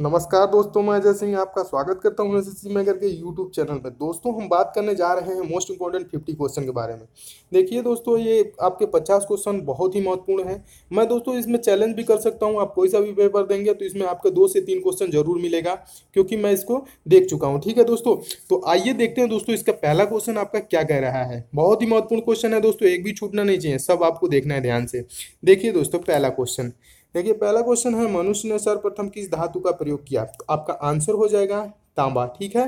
नमस्कार दोस्तों मैं अजय सिंह आपका स्वागत करता हूँ एसएससी एस के यूट्यूब चैनल पर दोस्तों हम बात करने जा रहे हैं मोस्ट इंपॉर्टेंट फिफ्टी क्वेश्चन के बारे में देखिए दोस्तों ये आपके पचास क्वेश्चन बहुत ही महत्वपूर्ण है मैं दोस्तों इसमें चैलेंज भी कर सकता हूँ आप कोई सा भी पेपर देंगे तो इसमें आपका दो से तीन क्वेश्चन जरूर मिलेगा क्योंकि मैं इसको देख चुका हूँ ठीक है दोस्तों तो आइए देखते हैं दोस्तों इसका पहला क्वेश्चन आपका क्या कह रहा है बहुत ही महत्वपूर्ण क्वेश्चन है दोस्तों एक भी छूटना नहीं चाहिए सब आपको देखना है ध्यान से देखिए दोस्तों पहला क्वेश्चन देखिए पहला क्वेश्चन है मनुष्य ने सर्वप्रथम किस धातु का प्रयोग किया तो आपका आंसर हो जाएगा तांबा ठीक है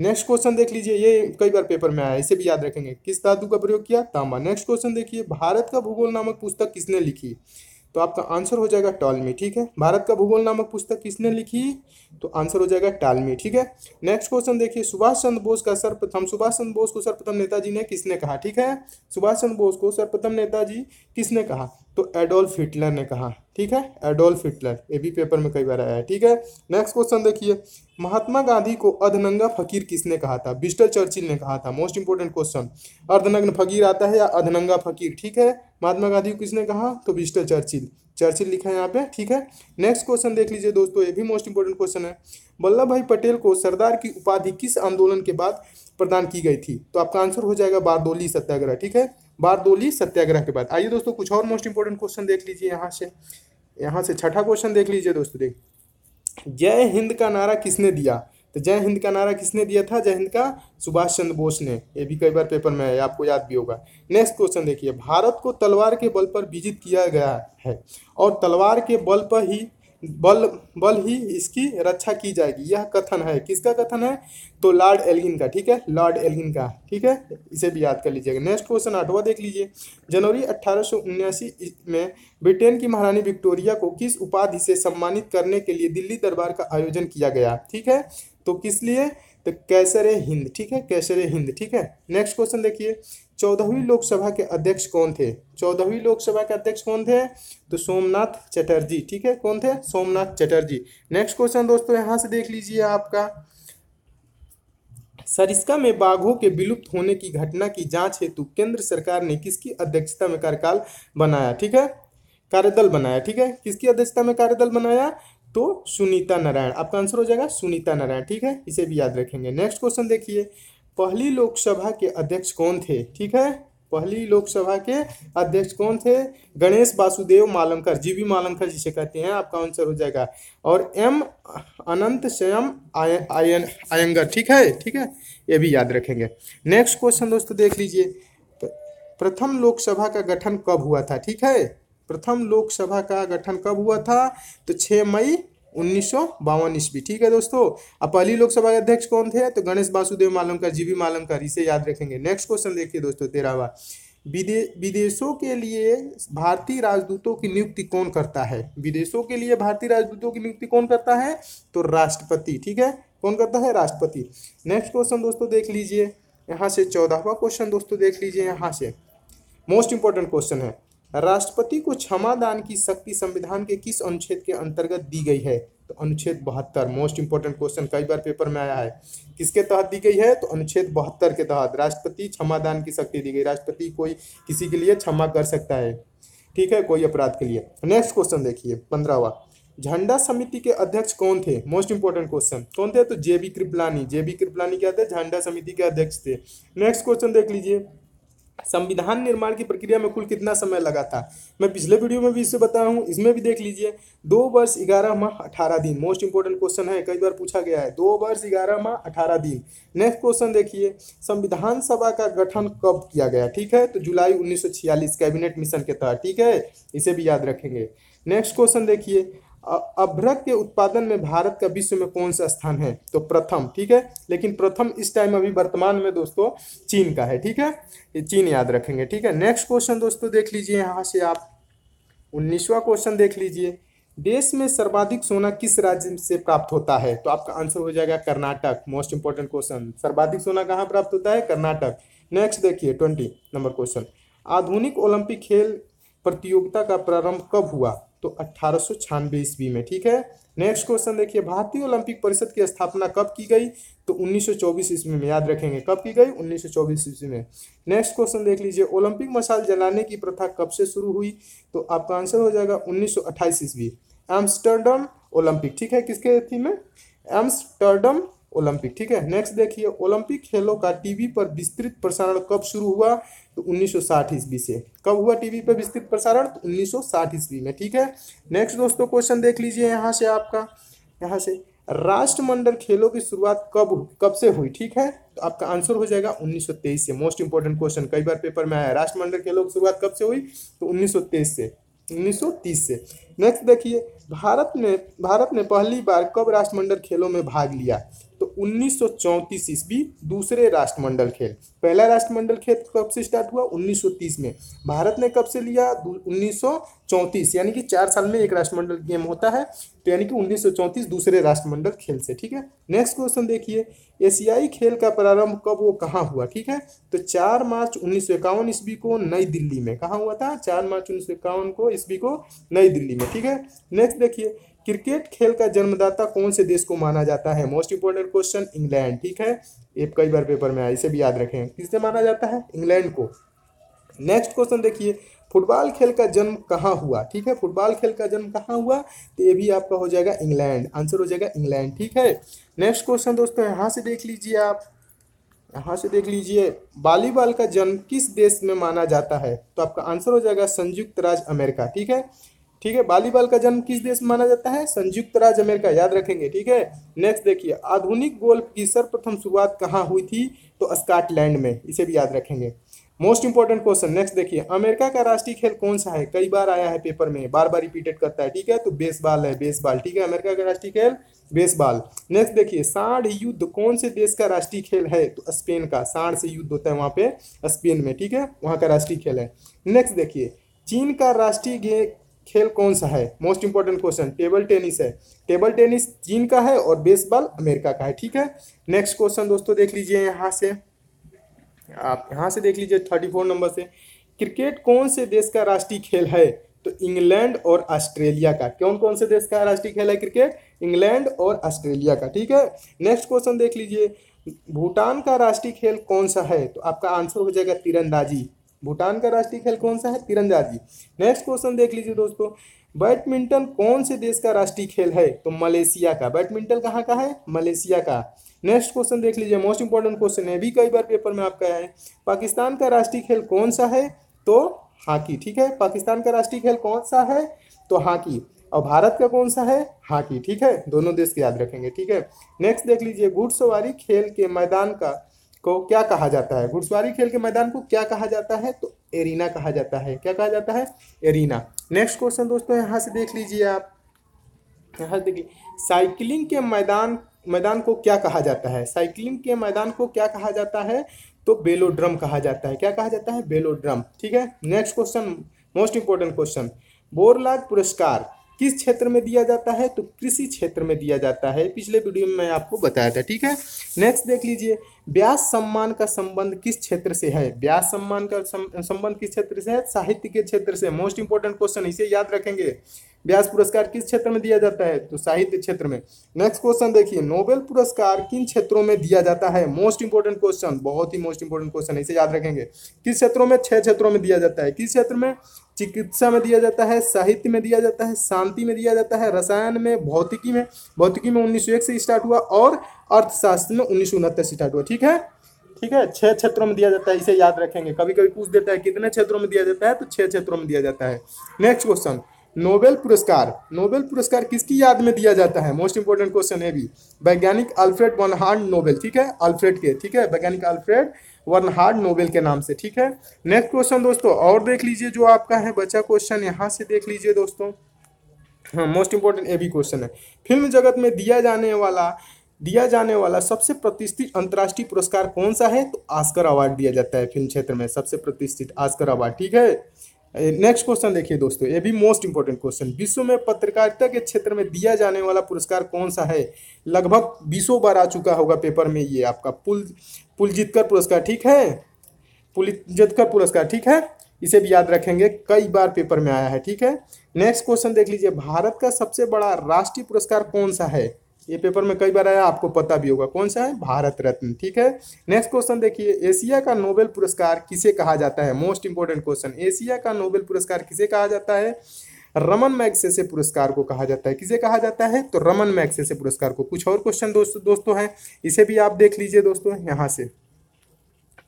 नेक्स्ट क्वेश्चन देख लीजिए ये कई बार पेपर में आया इसे भी याद रखेंगे किस धातु का प्रयोग किया तांबा नेक्स्ट क्वेश्चन देखिए भारत का भूगोल नामक पुस्तक किसने लिखी तो आपका आंसर हो जाएगा टॉलमी ठीक है भारत का भूगोल नामक पुस्तक किसने लिखी तो आंसर हो जाएगा टालमी ठीक है नेक्स्ट क्वेश्चन देखिए सुभाष चंद्र बोस का सर्वप्रथम सुभाष चंद्र बोस को सर्वप्रथम नेताजी ने किसने कहा ठीक है सुभाष चंद्र बोस को सर्वप्रथम नेताजी किसने कहा तो एडोल्फ हिटलर ने कहा ठीक है एडोल्फ हिटलर ये भी पेपर में कई बार आया है ठीक है नेक्स्ट क्वेश्चन देखिए महात्मा गांधी को अधनंगा फकीर किसने कहा था बिस्टर चर्चिल ने कहा था मोस्ट इंपोर्टेंट क्वेश्चन अर्धनग्न फकीर आता है या अधनंगा फकीर ठीक है महात्मा गांधी को किसने कहा तो बिस्टर चर्चिल चर्चिल लिखा है यहाँ पे ठीक है नेक्स्ट क्वेश्चन देख लीजिए दोस्तों ये भी मोस्ट इंपोर्टेंट क्वेश्चन है वल्लभ भाई पटेल को सरदार की उपाधि किस आंदोलन के बाद प्रदान की गई थी तो आपका आंसर हो जाएगा बारदोली सत्याग्रह ठीक है बारदोली सत्याग्रह के बाद आइए दोस्तों कुछ और मोस्ट इंपोर्टेंट क्वेश्चन देख लीजिए यहाँ से यहाँ से छठा क्वेश्चन देख लीजिए दोस्तों देख जय हिंद का नारा किसने दिया तो जय हिंद का नारा किसने दिया था जय हिंद का सुभाष चंद्र बोस ने ये भी कई बार पेपर में है आपको याद भी होगा नेक्स्ट क्वेश्चन देखिए भारत को तलवार के बल पर विजित किया गया है और तलवार के बल पर ही बल बल ही इसकी रक्षा की जाएगी यह कथन है किसका कथन है तो लॉर्ड एल्गिन का ठीक है लॉर्ड एल्गिन का ठीक है इसे भी याद कर लीजिएगा नेक्स्ट क्वेश्चन आठवा देख लीजिए जनवरी अट्ठारह में ब्रिटेन की महारानी विक्टोरिया को किस उपाधि से सम्मानित करने के लिए दिल्ली दरबार का आयोजन किया गया ठीक है तो किस लिए तो कैसर हिंद ठीक है कैसर हिंद ठीक है नेक्स्ट क्वेश्चन देखिए चौदहवीं लोकसभा के अध्यक्ष कौन थे चौदहवीं लोकसभा के अध्यक्ष कौन थे तो सोमनाथ चटर्जी ठीक है कौन थे सोमनाथ चटर्जी नेक्स्ट क्वेश्चन दोस्तों यहाँ से देख लीजिए आपका सरिस्का में बाघों के विलुप्त होने की घटना की जांच हेतु केंद्र सरकार ने किसकी अध्यक्षता में कार्यकाल बनाया ठीक है कार्यदल बनाया ठीक है किसकी अध्यक्षता में कार्यदल बनाया तो सुनीता नारायण आपका आंसर हो जाएगा सुनीता नारायण ठीक है इसे भी याद रखेंगे नेक्स्ट क्वेश्चन देखिए पहली लोकसभा के अध्यक्ष कौन थे ठीक है पहली लोकसभा के अध्यक्ष कौन थे गणेश वासुदेव मालमकर जी वी मालमकर जिसे कहते हैं आपका आंसर हो जाएगा और एम अनंत स्वयं आयन आयंगर ठीक है ठीक है ये भी याद रखेंगे नेक्स्ट क्वेश्चन दोस्तों देख लीजिए प्रथम लोकसभा का गठन कब हुआ था ठीक है प्रथम लोकसभा का गठन कब हुआ था तो 6 मई उन्नीस सौ ईस्वी ठीक है दोस्तों अब पहली लोकसभा के अध्यक्ष कौन थे तो गणेश वासुदेव मालमकर जी वी मालमकर इसे याद रखेंगे नेक्स्ट क्वेश्चन देखिए दोस्तों तेरहवा विदे विदेशों के लिए भारतीय राजदूतों की नियुक्ति कौन करता है विदेशों के लिए भारतीय राजदूतों की नियुक्ति कौन करता है तो राष्ट्रपति ठीक है कौन करता है राष्ट्रपति नेक्स्ट क्वेश्चन दोस्तों देख लीजिए यहाँ से चौदहवा क्वेश्चन दोस्तों देख लीजिए यहाँ से मोस्ट इंपॉर्टेंट क्वेश्चन है राष्ट्रपति को क्षमा दान की शक्ति संविधान के किस अनुच्छेद के अंतर्गत दी गई है तो अनुच्छेद बहत्तर मोस्ट इंपोर्टेंट क्वेश्चन कई बार पेपर में आया है किसके तहत दी गई है तो अनुच्छेद बहत्तर के तहत राष्ट्रपति दान की शक्ति दी गई राष्ट्रपति कोई किसी के लिए क्षमा कर सकता है ठीक है कोई अपराध के लिए नेक्स्ट क्वेश्चन देखिए पंद्रहवा झंडा समिति के अध्यक्ष कौन थे मोस्ट इंपोर्टेंट क्वेश्चन कौन थे तो जेबी कृपलानी जेबी कृपलानी क्या थे झंडा समिति के अध्यक्ष थे नेक्स्ट क्वेश्चन देख लीजिए संविधान निर्माण की प्रक्रिया में कुल कितना समय लगा था मैं पिछले वीडियो में भी इससे बताया हूँ इसमें भी देख लीजिए दो वर्ष ग्यारह माह अठारह दिन मोस्ट इंपोर्टेंट क्वेश्चन है कई बार पूछा गया है दो वर्ष ग्यारह माह अठारह दिन नेक्स्ट क्वेश्चन देखिए संविधान सभा का गठन कब किया गया ठीक है तो जुलाई उन्नीस कैबिनेट मिशन के तहत ठीक है इसे भी याद रखेंगे नेक्स्ट क्वेश्चन देखिए अभ्रक के उत्पादन में भारत का विश्व में कौन सा स्थान है तो प्रथम ठीक है लेकिन प्रथम इस टाइम अभी वर्तमान में दोस्तों चीन का है ठीक है ये चीन याद रखेंगे ठीक है नेक्स्ट क्वेश्चन दोस्तों देख लीजिए यहाँ से आप उन्नीसवा क्वेश्चन देख लीजिए देश में सर्वाधिक सोना किस राज्य से प्राप्त होता है तो आपका आंसर हो जाएगा कर्नाटक मोस्ट इंपॉर्टेंट क्वेश्चन सर्वाधिक सोना कहाँ प्राप्त होता है कर्नाटक नेक्स्ट देखिए ट्वेंटी नंबर क्वेश्चन आधुनिक ओलंपिक खेल प्रतियोगिता का प्रारंभ कब हुआ तो अट्ठारह ईस्वी में ठीक है नेक्स्ट क्वेश्चन देखिए भारतीय ओलंपिक परिषद की स्थापना कब की गई तो 1924 ईस्वी में याद रखेंगे कब की गई 1924 ईस्वी में नेक्स्ट क्वेश्चन देख लीजिए ओलंपिक मशाल जलाने की प्रथा कब से शुरू हुई तो आपका आंसर हो जाएगा 1928 ईस्वी एम्स्टर्डम ओलंपिक ठीक है किसके थी में एम्स्टर्डम ओलंपिक ठीक है नेक्स्ट देखिए ओलंपिक खेलों का टीवी पर विस्तृत प्रसारण कब शुरू हुआ तो 1960 ईस्वी से कब हुआ टीवी पर विस्तृत प्रसारण तो 1960 ईस्वी में ठीक है नेक्स्ट दोस्तों क्वेश्चन देख लीजिए यहाँ से आपका यहाँ से राष्ट्रमंडल खेलों की शुरुआत कब कब से हुई ठीक है तो आपका आंसर हो जाएगा 1923 से मोस्ट इंपॉर्टेंट क्वेश्चन कई बार पेपर में आया राष्ट्रमंडल खेलों की शुरुआत कब से हुई तो 1923 से 1930 से नेक्स्ट देखिए भारत ने भारत ने पहली बार कब राष्ट्रमंडल खेलों में भाग लिया तो 1934 ईस्वी दूसरे राष्ट्रमंडल खेल पहला राष्ट्रमंडल खेल कब से स्टार्ट हुआ 1930 में भारत ने कब से लिया 1934 यानी कि चार साल में एक राष्ट्रमंडल गेम होता है तो यानी कि 1934 दूसरे राष्ट्रमंडल खेल से ठीक है नेक्स्ट क्वेश्चन देखिए एशियाई खेल का प्रारंभ कब वो कहाँ हुआ ठीक है तो चार मार्च उन्नीस ईस्वी को नई दिल्ली में कहाँ हुआ था चार मार्च उन्नीस को ईस्वी को नई दिल्ली में ठीक है नेक्स्ट देखिए क्रिकेट खेल का जन्मदाता कौन से देश को माना जाता है मोस्ट इंपॉर्टेंट क्वेश्चन इंग्लैंड ठीक है ये कई बार पेपर में आया इसे भी याद रखें किससे माना जाता है इंग्लैंड को नेक्स्ट क्वेश्चन देखिए फुटबॉल खेल का जन्म कहाँ हुआ ठीक है फुटबॉल खेल का जन्म कहाँ हुआ तो ये भी आपका हो जाएगा इंग्लैंड आंसर हो जाएगा इंग्लैंड ठीक है नेक्स्ट क्वेश्चन दोस्तों यहाँ से देख लीजिए आप यहाँ से देख लीजिए वॉलीबॉल का जन्म किस देश में माना जाता है तो आपका आंसर हो जाएगा संयुक्त राज्य अमेरिका ठीक है ठीक है बालीबाल का जन्म किस देश में माना जाता है संयुक्त राज्य अमेरिका याद रखेंगे ठीक है नेक्स्ट देखिए आधुनिक गोल्फ की सर्वप्रथम शुरुआत कहाँ हुई थी तो स्कॉटलैंड में इसे भी याद रखेंगे मोस्ट इंपॉर्टेंट क्वेश्चन नेक्स्ट देखिए अमेरिका का राष्ट्रीय खेल कौन सा है कई बार आया है पेपर में बार बार रिपीटेड करता है ठीक है तो बेसबॉल है बेसबॉल ठीक है अमेरिका का राष्ट्रीय खेल बेसबॉल नेक्स्ट देखिए साढ़ युद्ध कौन से देश का राष्ट्रीय खेल है तो स्पेन का साढ़ से युद्ध होता है वहाँ पे स्पेन में ठीक है वहाँ का राष्ट्रीय खेल है नेक्स्ट देखिए चीन का राष्ट्रीय खेल कौन सा है most important question table tennis है टेबल टेनिस चीन का है और बेसबॉल अमेरिका का है ठीक है नेक्स्ट क्वेश्चन दोस्तों देख लीजिए यहाँ से आप यहाँ से देख लीजिए थर्टी फोर नंबर से क्रिकेट कौन से देश का राष्ट्रीय खेल है तो इंग्लैंड और ऑस्ट्रेलिया का कौन कौन से देश का राष्ट्रीय खेल है क्रिकेट इंग्लैंड और ऑस्ट्रेलिया का ठीक है नेक्स्ट क्वेश्चन देख लीजिए भूटान का राष्ट्रीय खेल कौन सा है तो आपका आंसर हो जाएगा तीरंदाजी भूटान का राष्ट्रीय खेल कौन सा है तिरंदाजी नेक्स्ट क्वेश्चन देख लीजिए दोस्तों बैडमिंटन कौन से देश का राष्ट्रीय खेल है तो मलेशिया का बैडमिंटन कहाँ का है मलेशिया का नेक्स्ट क्वेश्चन देख लीजिए मोस्ट इंपॉर्टेंट क्वेश्चन है भी कई बार पेपर में आपका है पाकिस्तान का राष्ट्रीय खेल कौन सा है तो हॉकी ठीक है पाकिस्तान का राष्ट्रीय खेल कौन सा है तो हॉकी और भारत का कौन सा है हॉकी ठीक है दोनों देश याद रखेंगे ठीक है नेक्स्ट देख लीजिए घुड़सवारी खेल के मैदान का को क्या कहा जाता है घुड़सवारी खेल के मैदान को क्या कहा जाता है तो एरीना कहा जाता है क्या कहा जाता है एरीना नेक्स्ट क्वेश्चन दोस्तों यहाँ से देख लीजिए आप यहाँ से देखिए साइकिलिंग के मैदान मैदान को क्या कहा जाता है साइकिलिंग के मैदान को क्या कहा जाता है तो बेलोड्रम कहा जाता है क्या कहा जाता है बेलोड्रम ठीक है next question most important question Borlaug पुरस्कार किस क्षेत्र में दिया जाता है तो कृषि क्षेत्र में दिया जाता है पिछले वीडियो में मैं आपको बताया था ठीक है नेक्स्ट देख लीजिए व्यास सम्मान का संबंध किस क्षेत्र से है व्यास सम्मान का संबंध किस क्षेत्र से है साहित्य के क्षेत्र से मोस्ट इंपोर्टेंट क्वेश्चन इसे याद रखेंगे व्यास पुरस्कार किस क्षेत्र में दिया जाता है तो साहित्य क्षेत्र में नेक्स्ट क्वेश्चन देखिए नोबेल पुरस्कार किन क्षेत्रों में दिया जाता है मोस्ट इंपोर्टेंट क्वेश्चन बहुत ही मोस्ट इंपोर्टेंट क्वेश्चन इसे याद रखेंगे किस क्षेत्रों में छह क्षेत्रों में दिया जाता है किस क्षेत्र में चिकित्सा में दिया जाता है साहित्य में दिया जाता है शांति में दिया जाता है रसायन में भौतिकी में भौतिकी में उन्नीस से स्टार्ट हुआ और अर्थशास्त्र में उन्नीस से स्टार्ट हुआ ठीक है ठीक है छह क्षेत्रों में दिया जाता है इसे याद रखेंगे कभी कभी पूछ देता है कितने क्षेत्रों में दिया जाता है तो छह क्षेत्रों में दिया जाता है नेक्स्ट क्वेश्चन नोबेल पुरस्कार नोबेल पुरस्कार किसकी याद में दिया जाता है मोस्ट इंपोर्टेंट क्वेश्चन है भी वैज्ञानिक अल्फ्रेड वन हार्ड नोबेल ठीक है अल्फ्रेड के ठीक है वैज्ञानिक अल्फ्रेड वन हार्ड नोबेल के नाम से ठीक है नेक्स्ट क्वेश्चन दोस्तों और देख लीजिए जो आपका है बचा क्वेश्चन यहाँ से देख लीजिए दोस्तों हाँ मोस्ट इंपोर्टेंट ए भी क्वेश्चन है फिल्म जगत में दिया जाने वाला दिया जाने वाला सबसे प्रतिष्ठित अंतर्राष्ट्रीय पुरस्कार कौन सा है तो आस्कर अवार्ड दिया जाता है फिल्म क्षेत्र में सबसे प्रतिष्ठित आस्कर अवार्ड ठीक है नेक्स्ट क्वेश्चन देखिए दोस्तों ये भी मोस्ट इंपॉर्टेंट क्वेश्चन विश्व में पत्रकारिता के क्षेत्र में दिया जाने वाला पुरस्कार कौन सा है लगभग बीसों बार आ चुका होगा पेपर में ये आपका पुल पुल जीतकर पुरस्कार ठीक है पुल जीतकर पुरस्कार ठीक है इसे भी याद रखेंगे कई बार पेपर में आया है ठीक है नेक्स्ट क्वेश्चन देख लीजिए भारत का सबसे बड़ा राष्ट्रीय पुरस्कार कौन सा है ये पेपर में कई बार आया आपको पता भी होगा कौन सा है भारत रत्न ठीक है नेक्स्ट क्वेश्चन देखिए एशिया का नोबेल पुरस्कार किसे कहा जाता है मोस्ट इंपोर्टेंट क्वेश्चन एशिया का नोबेल पुरस्कार किसे कहा जाता है रमन मैग्सेसे पुरस्कार को कहा जाता है किसे कहा जाता है तो रमन मैग्सेसे पुरस्कार को कुछ और क्वेश्चन दोस्तों दोस्तों हैं इसे भी आप देख लीजिए दोस्तों यहाँ से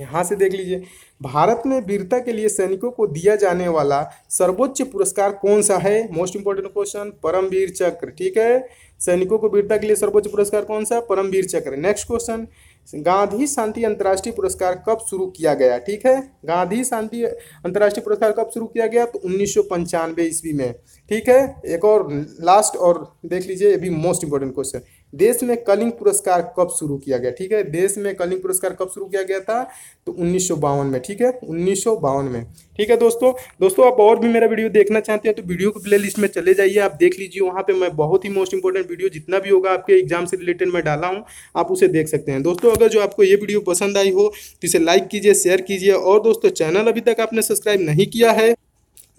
यहाँ से देख लीजिए भारत में वीरता के लिए सैनिकों को दिया जाने वाला सर्वोच्च पुरस्कार कौन सा है मोस्ट इंपॉर्टेंट क्वेश्चन परमवीर चक्र ठीक है सैनिकों को वीरता के लिए सर्वोच्च पुरस्कार कौन सा परमवीर चक्र नेक्स्ट क्वेश्चन गांधी शांति अंतर्राष्ट्रीय पुरस्कार कब शुरू किया गया ठीक है गांधी शांति अंतर्राष्ट्रीय पुरस्कार कब शुरू किया गया तो उन्नीस ईस्वी में ठीक है एक और लास्ट और देख लीजिए ये भी मोस्ट इंपॉर्टेंट क्वेश्चन देश में कलिंग पुरस्कार कब शुरू किया गया ठीक है देश में कलिंग पुरस्कार कब शुरू किया गया था तो उन्नीस में ठीक है उन्नीस में ठीक है दोस्तों दोस्तों आप और भी मेरा वीडियो देखना चाहते हैं तो वीडियो को प्ले लिस्ट में चले जाइए आप देख लीजिए वहाँ पे मैं बहुत ही मोस्ट इंपॉर्टेंट वीडियो जितना भी होगा आपके एग्जाम से रिलेटेड मैं डाला हूँ आप उसे देख सकते हैं दोस्तों अगर जो आपको ये वीडियो पसंद आई हो तो इसे लाइक कीजिए शेयर कीजिए और दोस्तों चैनल अभी तक आपने सब्सक्राइब नहीं किया है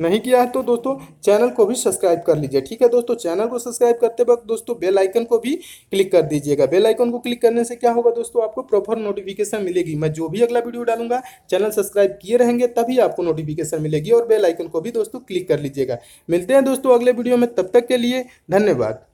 नहीं किया है तो दोस्तों चैनल को भी सब्सक्राइब कर लीजिए ठीक है दोस्तों चैनल को सब्सक्राइब करते वक्त दोस्तों बेल आइकन को भी क्लिक कर दीजिएगा बेल आइकन को क्लिक करने से क्या होगा दोस्तों आपको प्रॉपर नोटिफिकेशन मिलेगी मैं जो भी अगला वीडियो डालूंगा चैनल सब्सक्राइब किए रहेंगे तभी आपको नोटिफिकेशन मिलेगी और बेलाइकन को भी दोस्तों क्लिक कर लीजिएगा मिलते हैं दोस्तों अगले वीडियो में तब तक के लिए धन्यवाद